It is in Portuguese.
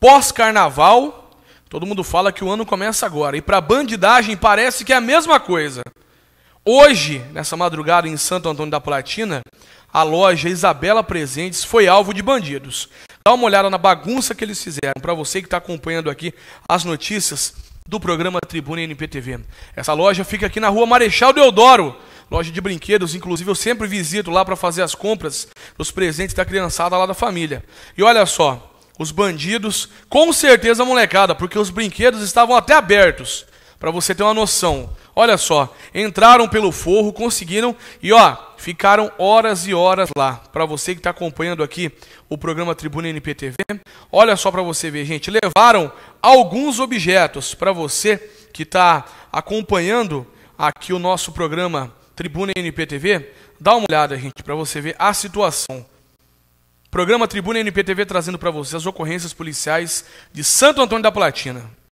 Pós-carnaval, todo mundo fala que o ano começa agora. E para bandidagem parece que é a mesma coisa. Hoje, nessa madrugada em Santo Antônio da Platina, a loja Isabela Presentes foi alvo de bandidos. Dá uma olhada na bagunça que eles fizeram. Para você que está acompanhando aqui as notícias do programa Tribuna NPTV. Essa loja fica aqui na rua Marechal Deodoro. Loja de brinquedos, inclusive eu sempre visito lá para fazer as compras dos presentes da criançada lá da família. E olha só, os bandidos, com certeza a molecada, porque os brinquedos estavam até abertos, para você ter uma noção. Olha só, entraram pelo forro, conseguiram e ó, ficaram horas e horas lá. Para você que está acompanhando aqui o programa Tribuna NPTV, olha só para você ver, gente, levaram alguns objetos para você que está acompanhando aqui o nosso programa Tribuna NPTV. Dá uma olhada, gente, para você ver a situação. Programa Tribuna NPTV trazendo para você as ocorrências policiais de Santo Antônio da Platina.